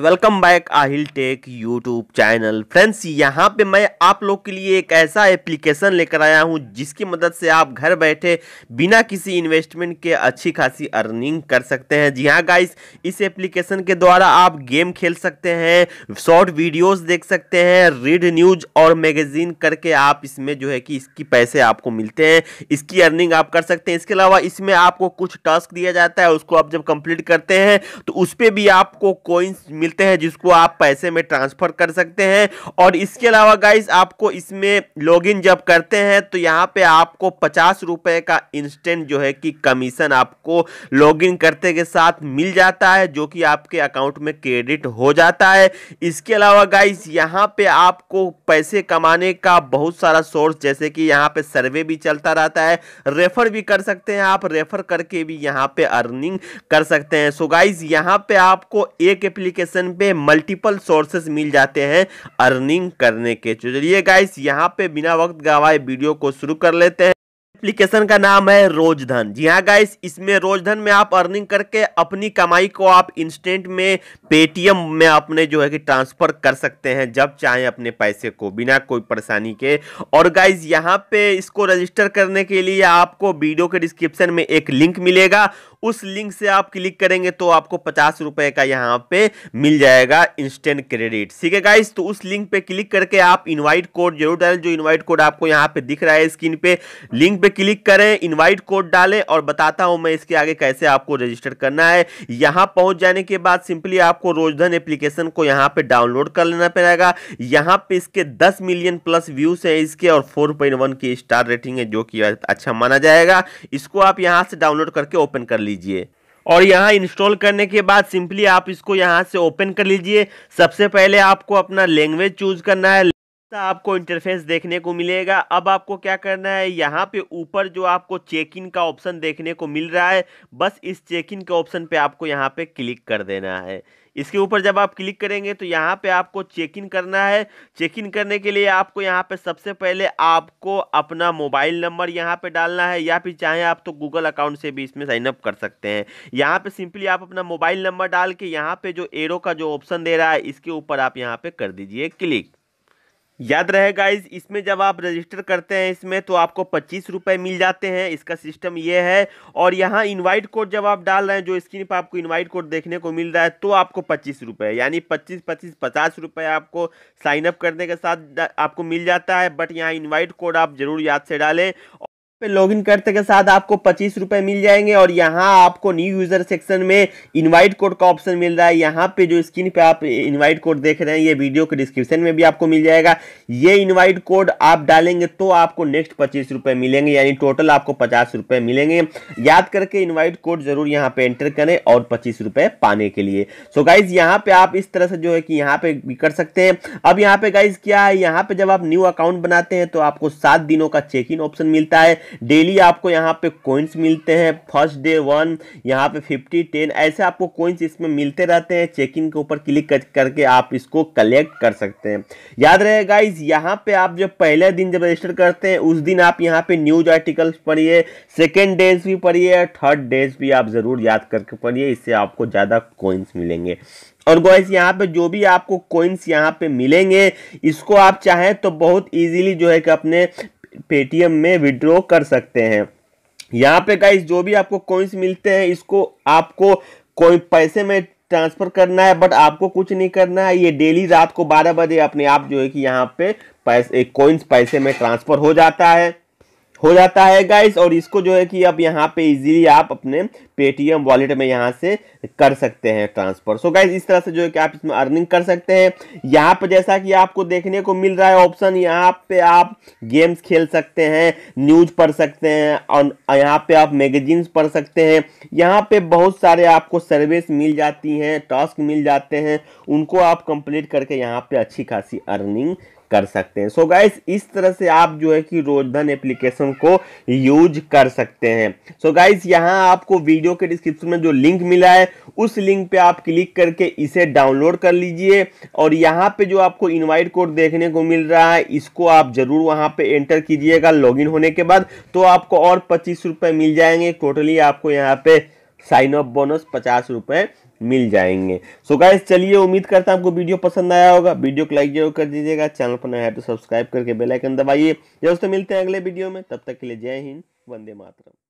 welcome back Aahil tech YouTube channel friends यहाँ पे मैं आप लोग के लिए एक ऐसा एप्लीकेशन लेकर आया हूँ जिसकी मदद से आप घर बैठे बिना किसी इन्वेस्टमेंट के अच्छी खासी अर्निंग कर सकते हैं जी हाँ गाइस इस एप्लीकेशन के द्वारा आप गेम खेल सकते हैं शॉर्ट वीडियोस देख सकते हैं रीड न्यूज और मैगजीन करके आप इसमें जो है कि इसकी पैसे आपको मिलते हैं इसकी अर्निंग आप कर सकते हैं इसके अलावा इसमें आपको कुछ टास्क दिया जाता है उसको आप जब कंप्लीट करते हैं तो उस पर भी आपको कोइंस मिल मिलते हैं जिसको आप पैसे में ट्रांसफ़र कर सकते हैं और इसके अलावा गाइस आपको इसमें लॉगिन जब करते हैं तो यहाँ पे आपको पचास रुपये का इंस्टेंट जो है कि कमीशन आपको लॉगिन करते के साथ मिल जाता है जो कि आपके अकाउंट में क्रेडिट हो जाता है इसके अलावा गाइस यहाँ पे आपको पैसे कमाने का बहुत सारा सोर्स जैसे कि यहाँ पे सर्वे भी चलता रहता है रेफर भी कर सकते हैं आप रेफर करके भी यहाँ पे अर्निंग कर सकते हैं सो गाइज यहाँ पे आपको एक एप्लीकेशन ऑप्शन पे मल्टीपल सोर्सेस मिल जाते हैं अर्निंग करने के तो चलिए गाइस यहाँ पे बिना वक्त गवाए वीडियो को शुरू कर लेते हैं एप्लीकेशन का नाम है रोजधन जी हाँ गाइस इसमें रोजधन में आप अर्निंग करके अपनी कमाई को आप इंस्टेंट में पेटीएम में अपने जो है कि ट्रांसफर कर सकते हैं जब चाहे अपने पैसे को बिना कोई परेशानी के और गाइस यहाँ पे इसको रजिस्टर करने के लिए आपको वीडियो के डिस्क्रिप्शन में एक लिंक मिलेगा उस लिंक से आप क्लिक करेंगे तो आपको पचास रुपए का यहाँ पे मिल जाएगा इंस्टेंट क्रेडिट ठीक है गाइस तो उस लिंक पे क्लिक करके आप इनवाइट कोड जरूर डालें जो इनवाइट कोड आपको यहाँ पे दिख रहा है स्क्रीन पे लिंक पे क्लिक करें इनवाइट कोड डालें और बताता हूं मैं इसके आगे कैसे आपको रजिस्टर करना है यहां पहुंच जाने के बाद सिंपली आपको रोजधन एप्लीकेशन को यहाँ पे डाउनलोड कर लेना पड़ेगा यहाँ पे इसके दस मिलियन प्लस व्यूज है इसके और फोर की स्टार रेटिंग है जो कि अच्छा माना जाएगा इसको आप यहाँ से डाउनलोड करके ओपन कर लीजिए लीजिए और यहाँ इंस्टॉल करने के बाद सिंपली आप इसको यहाँ से ओपन कर लीजिए सबसे पहले आपको अपना लैंग्वेज चूज करना है आपको इंटरफेस देखने को मिलेगा अब आपको क्या करना है यहाँ पे ऊपर जो आपको चेक इन का ऑप्शन देखने को मिल रहा है बस इस चेक इन के ऑप्शन पे आपको यहाँ पे क्लिक कर देना है इसके ऊपर जब आप क्लिक करेंगे तो यहाँ पे आपको चेक इन करना है चेक इन करने के लिए आपको यहाँ पे सबसे पहले आपको अपना मोबाइल नंबर यहाँ पे डालना है या फिर चाहे आप तो गूगल अकाउंट से भी इसमें साइनअप कर सकते हैं यहाँ पे सिंपली आप अपना मोबाइल नंबर डाल के यहाँ पे जो एरो का जो ऑप्शन दे रहा है इसके ऊपर आप यहाँ पर कर दीजिए क्लिक याद रहे गाइज इसमें जब आप रजिस्टर करते हैं इसमें तो आपको पच्चीस रुपये मिल जाते हैं इसका सिस्टम ये है और यहाँ इनवाइट कोड जब आप डाल रहे हैं जो स्क्रीन पर आपको इनवाइट कोड देखने को मिल रहा है तो आपको पच्चीस रुपये यानी पच्चीस पच्चीस पचास रुपये आपको साइनअप करने के साथ आपको मिल जाता है बट यहाँ इन्वाइट कोड आप ज़रूर याद से डालें पे लॉगिन करते के साथ आपको पच्चीस रुपए मिल जाएंगे और यहाँ आपको न्यू यूजर सेक्शन में इनवाइट कोड का ऑप्शन मिल रहा है यहाँ पे जो स्क्रीन पे आप इनवाइट कोड देख रहे हैं ये वीडियो के डिस्क्रिप्शन में भी आपको मिल जाएगा ये इनवाइट कोड आप डालेंगे तो आपको नेक्स्ट पच्चीस रुपए मिलेंगे यानी टोटल आपको पचास रुपए मिलेंगे याद करके इन्वाइट कोड जरूर यहाँ पे एंटर करें और पच्चीस रुपए पाने के लिए सो गाइज यहाँ पे आप इस तरह से जो है कि यहाँ पे कर सकते हैं अब यहाँ पे गाइज क्या है यहाँ पे जब आप न्यू अकाउंट बनाते हैं तो आपको सात दिनों का चेक इन ऑप्शन मिलता है डेली आपको यहाँ पे कोइंस मिलते हैं फर्स्ट डे वन यहाँ पे फिफ्टी टेन ऐसे आपको कोइंस इसमें मिलते रहते हैं चेकिंग के ऊपर क्लिक कर, करके आप इसको कलेक्ट कर सकते हैं याद रहे गाइज यहाँ पे आप जो पहले दिन जब रजिस्टर करते हैं उस दिन आप यहाँ पे न्यूज आर्टिकल्स पढ़िए सेकेंड डेज भी पढ़िए थर्ड डेज भी आप ज़रूर याद करके पढ़िए इससे आपको ज़्यादा कोइंस मिलेंगे और गोइस यहाँ पे जो भी आपको कोइंस यहाँ पे मिलेंगे इसको आप चाहें तो बहुत इजीली जो है कि अपने पेटीएम में विड्रॉ कर सकते हैं यहाँ पे गाइस जो भी आपको कॉइन्स मिलते हैं इसको आपको कोई पैसे में ट्रांसफ़र करना है बट आपको कुछ नहीं करना है ये डेली रात को बारह बजे अपने आप जो है कि यहाँ पे पैसे कॉइन्स पैसे में ट्रांसफ़र हो जाता है हो जाता है गाइस और इसको जो है कि अब यहाँ पे इजीली आप अपने पेटीएम वॉलेट में यहाँ से कर सकते हैं ट्रांसफर सो गाइस गाइज इस तरह से जो है कि आप इसमें अर्निंग कर सकते हैं यहाँ पे जैसा कि आपको देखने को मिल रहा है ऑप्शन यहाँ पे आप गेम्स खेल सकते हैं न्यूज पढ़ सकते हैं और यहाँ पे आप मैगजीन्स पढ़ सकते हैं यहाँ पे बहुत सारे आपको सर्विस मिल जाती हैं टास्क मिल जाते हैं उनको आप कंप्लीट करके यहाँ पे अच्छी खासी अर्निंग कर सकते हैं सो so गाइस इस तरह से आप जो है कि रोजधन एप्लीकेशन को यूज कर सकते हैं सो so गाइस यहाँ आपको वीडियो के डिस्क्रिप्शन में जो लिंक मिला है उस लिंक पे आप क्लिक करके इसे डाउनलोड कर लीजिए और यहाँ पे जो आपको इनवाइट कोड देखने को मिल रहा है इसको आप जरूर वहां पे एंटर कीजिएगा लॉगिन होने के बाद तो आपको और पच्चीस मिल जाएंगे टोटली आपको यहाँ पे साइन अप बोनस पचास रुपये मिल जाएंगे सो गाइस चलिए उम्मीद करता हूँ आपको वीडियो पसंद आया होगा वीडियो को लाइक जरूर कर दीजिएगा चैनल पर नया है तो सब्सक्राइब करके बेल आइकन दबाइए दोस्तों मिलते हैं अगले वीडियो में तब तक के लिए जय हिंद वंदे मातरम